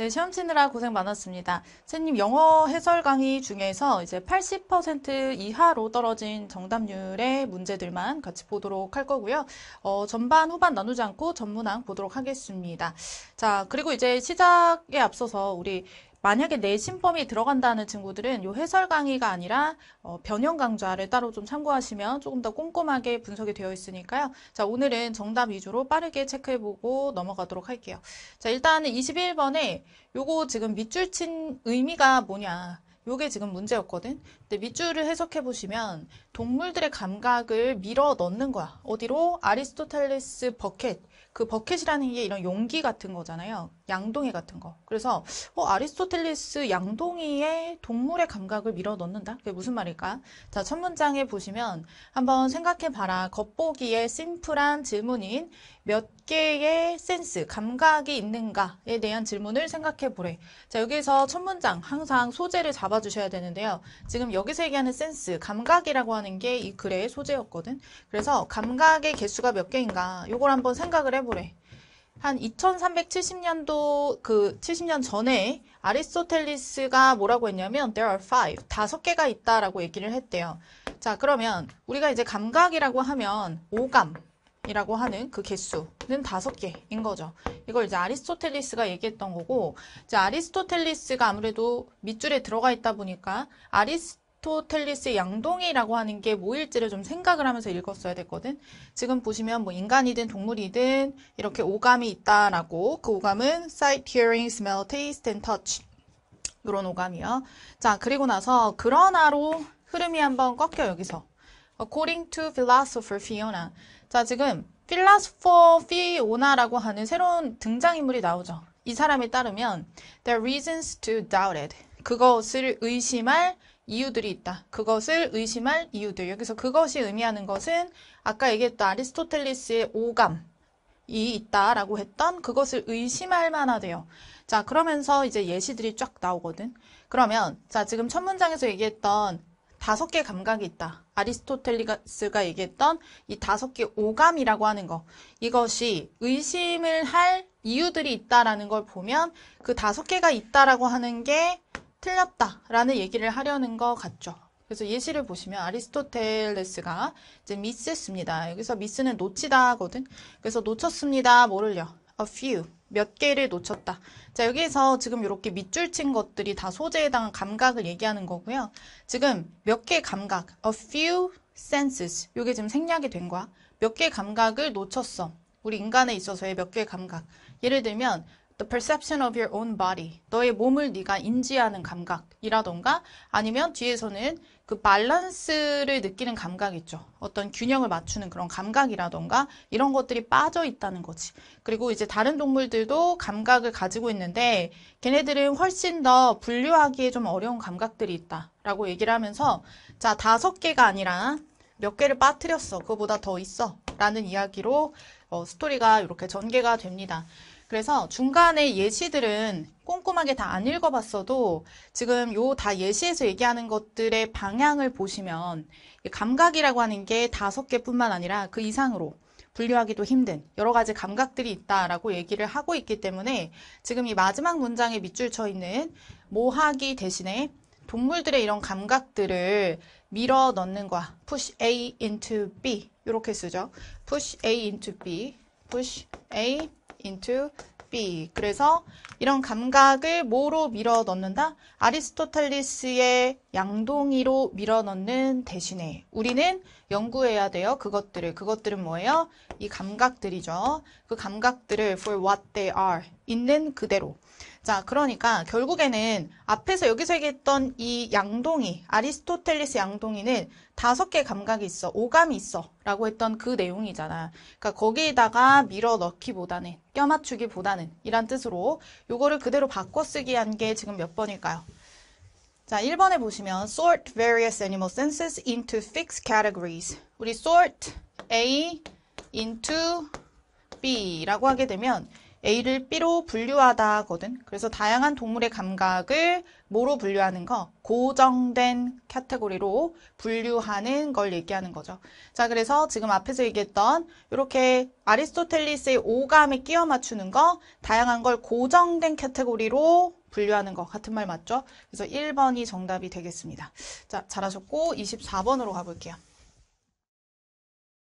네, 시험 치느라 고생 많았습니다. 선생님, 영어 해설 강의 중에서 이제 80% 이하로 떨어진 정답률의 문제들만 같이 보도록 할 거고요. 어, 전반, 후반 나누지 않고 전문항 보도록 하겠습니다. 자, 그리고 이제 시작에 앞서서 우리 만약에 내신범이 들어간다는 친구들은 요 해설 강의가 아니라 어, 변형 강좌를 따로 좀 참고하시면 조금 더 꼼꼼하게 분석이 되어 있으니까요. 자, 오늘은 정답 위주로 빠르게 체크해보고 넘어가도록 할게요. 자, 일단은 21번에 요거 지금 밑줄 친 의미가 뭐냐. 요게 지금 문제였거든. 근데 밑줄을 해석해 보시면 동물들의 감각을 밀어 넣는 거야. 어디로? 아리스토텔레스 버켓. 그 버켓이라는 게 이런 용기 같은 거잖아요. 양동이 같은 거. 그래서 어, 아리스토텔레스 양동이에 동물의 감각을 밀어 넣는다. 그게 무슨 말일까? 자, 첫 문장에 보시면 한번 생각해 봐라. 겉보기에 심플한 질문인 몇 개의 센스, 감각이 있는가에 대한 질문을 생각해 보래. 자, 여기서 첫 문장 항상 소재를 잡아 주셔야 되는데요. 지금 여기서 얘기하는 센스, 감각이라고 하는 하는 게 이 글의 소재였거든. 그래서 감각의 개수가 몇 개인가 요걸 한번 생각을 해보래. 한 2370년도 그 70년 전에 아리스토텔리스가 뭐라고 했냐면 there are five 다섯 개가 있다라고 얘기를 했대요. 자 그러면 우리가 이제 감각이라고 하면 오감 이라고 하는 그 개수는 다섯 개인 거죠. 이걸 이제 아리스토텔리스가 얘기했던 거고, 이제 아리스토텔리스가 아무래도 밑줄에 들어가 있다 보니까 아리스 아리스토텔리스 양동이라고 하는 게 뭐일지를 좀 생각을 하면서 읽었어야 됐거든. 지금 보시면 뭐 인간이든 동물이든 이렇게 오감이 있다라고 그 오감은 sight, hearing, smell, taste and touch 이런 오감이요. 자 그리고 나서 그러나로 흐름이 한번 꺾여 여기서 according to philosopher Fiona 자 지금 필라스 l 피오나라고 하는 새로운 등장인물이 나오죠. 이 사람에 따르면 the reasons to doubt it 그것을 의심할 이유들이 있다. 그것을 의심할 이유들. 여기서 그것이 의미하는 것은 아까 얘기했던 아리스토텔리스의 오감. 이 있다라고 했던 그것을 의심할 만하대요. 자, 그러면서 이제 예시들이 쫙 나오거든. 그러면 자, 지금 첫 문장에서 얘기했던 다섯 개 감각이 있다. 아리스토텔리스가 얘기했던 이 다섯 개 오감이라고 하는 거. 이것이 의심을 할 이유들이 있다라는 걸 보면 그 다섯 개가 있다라고 하는 게 틀렸다라는 얘기를 하려는 것 같죠. 그래서 예시를 보시면 아리스토텔레스가 이제 미스했습니다. 여기서 미스는 놓치다거든. 그래서 놓쳤습니다. 뭐를요? A few. 몇 개를 놓쳤다. 자, 여기에서 지금 이렇게 밑줄 친 것들이 다 소재에 대한 감각을 얘기하는 거고요. 지금 몇 개 감각, a few senses. 이게 지금 생략이 된 거야. 몇개 감각을 놓쳤어. 우리 인간에 있어서의 몇개 감각. 예를 들면 the perception of your own body. 너의 몸을 네가 인지하는 감각이라던가 아니면 뒤에서는 그 밸런스를 느끼는 감각 있죠. 어떤 균형을 맞추는 그런 감각이라던가 이런 것들이 빠져 있다는 거지. 그리고 이제 다른 동물들도 감각을 가지고 있는데 걔네들은 훨씬 더 분류하기에 좀 어려운 감각들이 있다라고 얘기를 하면서 자, 다섯 개가 아니라 몇 개를 빠뜨렸어. 그거보다 더 있어. 라는 이야기로 어, 스토리가 이렇게 전개가 됩니다. 그래서 중간에 예시들은 꼼꼼하게 다 안 읽어봤어도 지금 요 다 예시에서 얘기하는 것들의 방향을 보시면 감각이라고 하는 게 다섯 개뿐만 아니라 그 이상으로 분류하기도 힘든 여러 가지 감각들이 있다라고 얘기를 하고 있기 때문에 지금 이 마지막 문장에 밑줄 쳐 있는 모하기 대신에 동물들의 이런 감각들을 밀어 넣는 거야. push A into B 이렇게 쓰죠. push A into B, push A into B. 그래서 이런 감각을 뭐로 밀어 넣는다? 아리스토텔리스의 양동이로 밀어 넣는 대신에 우리는 연구해야 돼요. 그것들을. 그것들은 뭐예요? 이 감각들이죠. 그 감각들을 for what they are. 있는 그대로. 자, 그러니까 결국에는 앞에서 여기서 얘기했던 이 양동이, 아리스토텔리스 양동이는 다섯 개 감각이 있어, 오감이 있어 라고 했던 그 내용이잖아. 그러니까 거기에다가 밀어넣기보다는, 껴맞추기보다는 이란 뜻으로 요거를 그대로 바꿔쓰기 한 게 지금 몇 번일까요? 자, 1번에 보시면 sort various animal senses into fixed categories. 우리 sort A into B라고 하게 되면 A를 B로 분류하다거든. 그래서 다양한 동물의 감각을 뭐로 분류하는 거? 고정된 카테고리로 분류하는 걸 얘기하는 거죠. 자, 그래서 지금 앞에서 얘기했던 이렇게 아리스토텔리스의 오감에 끼워 맞추는 거, 다양한 걸 고정된 카테고리로 분류하는 거 같은 말 맞죠? 그래서 1번이 정답이 되겠습니다. 자, 잘하셨고 24번으로 가볼게요.